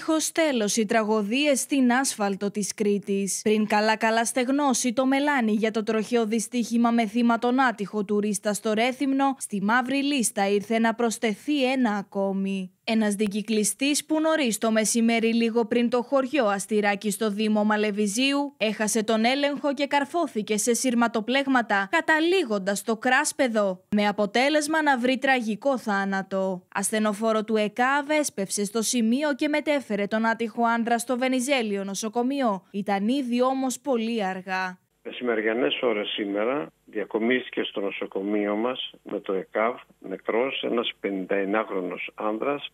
δίχω τέλος οι τραγωδίες στην άσφαλτο της Κρήτης. Πριν καλά-καλά στεγνώσει το μελάνι για το τροχαίο δυστύχημα με θύμα τον άτυχο τουρίστα στο Ρέθυμνο, στη μαύρη λίστα ήρθε να προσθεθεί ένα ακόμη. Ένας δικυκλιστή που νωρίς το μεσημέρι, λίγο πριν το χωριό Αστυράκι στο Δήμο Μαλεβιζίου, έχασε τον έλεγχο και καρφώθηκε σε σειρματοπλέγματα, καταλήγοντας το κράσπεδο, με αποτέλεσμα να βρει τραγικό θάνατο. Ασθενοφόρο του ΕΚΑΒ έσπευσε στο σημείο και μετέφερε τον άτυχο άντρα στο Βενιζέλιο νοσοκομείο. Ήταν ήδη όμως πολύ αργά. Μεσημεριανές ώρες σήμερα διακομίστηκε στο νοσοκομείο μας με το ΕΚΑΒ νεκρός ένας 59χρονος άνδρας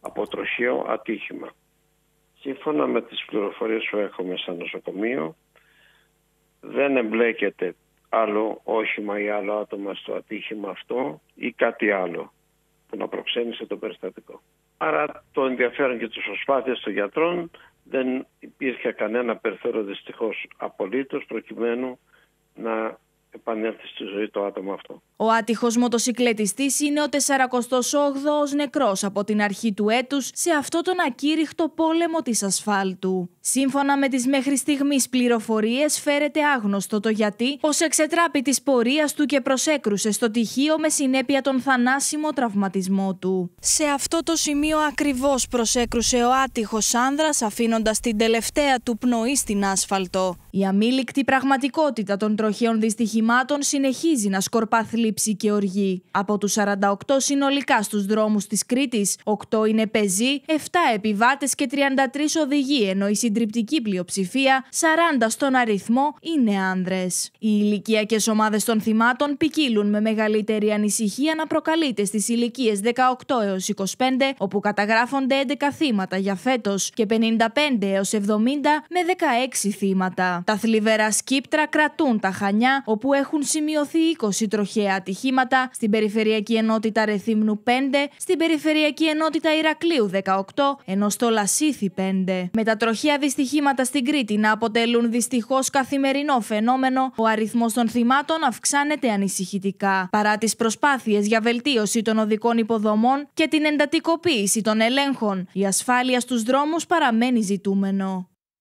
από τροχαίο ατύχημα. Σύμφωνα με τις πληροφορίες που έχουμε στο νοσοκομείο δεν εμπλέκεται άλλο όχημα ή άλλο άτομα στο ατύχημα αυτό ή κάτι άλλο που να προξένησε το περιστατικό. Άρα το ενδιαφέρον και τις προσπάθειες των γιατρών δεν υπήρχε κανένα περιθώριο δυστυχώς απολύτως προκειμένου να επανέλθει στη ζωή το άτομο αυτό. Ο άτυχος μοτοσυκλετιστής είναι ο 48ος νεκρός από την αρχή του έτους σε αυτό τον ακήρυχτο πόλεμο της ασφάλτου. Σύμφωνα με τις μέχρι στιγμής πληροφορίες φέρεται άγνωστο το γιατί πως εξετράπη της πορείας του και προσέκρουσε στο τυχείο με συνέπεια τον θανάσιμο τραυματισμό του. Σε αυτό το σημείο ακριβώς προσέκρουσε ο άτυχος άνδρας αφήνοντας την τελευταία του πνοή στην άσφαλτο. Η αμήλικτη πραγματικότητα των τροχιών δυστυχίων συνεχίζει να σκορπά θλίψη και οργή. Από τους 48 συνολικά στους δρόμους της Κρήτης, 8 είναι πεζοί, 7 επιβάτες και 33 οδηγοί, ενώ η συντριπτική πλειοψηφία, 40 στον αριθμό, είναι άνδρες. Οι ηλικιακές ομάδες των θυμάτων ποικίλουν με μεγαλύτερη ανησυχία να προκαλείται στις ηλικίες 18 έως 25, όπου καταγράφονται 11 θύματα για φέτος και 55 έως 70 με 16 θύματα. Τα θλιβερά σκύπτρα κρατούν τα χανιά, όπου όπου έχουν σημειωθεί 20 τροχαία ατυχήματα, στην Περιφερειακή Ενότητα Ρεθύμνου 5, στην Περιφερειακή Ενότητα Ηρακλείου 18, ενώ στο Λασίθι 5. Με τα τροχαία δυστυχήματα στην Κρήτη να αποτελούν δυστυχώς καθημερινό φαινόμενο, ο αριθμός των θυμάτων αυξάνεται ανησυχητικά. Παρά τις προσπάθειες για βελτίωση των οδικών υποδομών και την εντατικοποίηση των ελέγχων, η ασφάλεια στους δρόμους παραμένει ζητούμενο.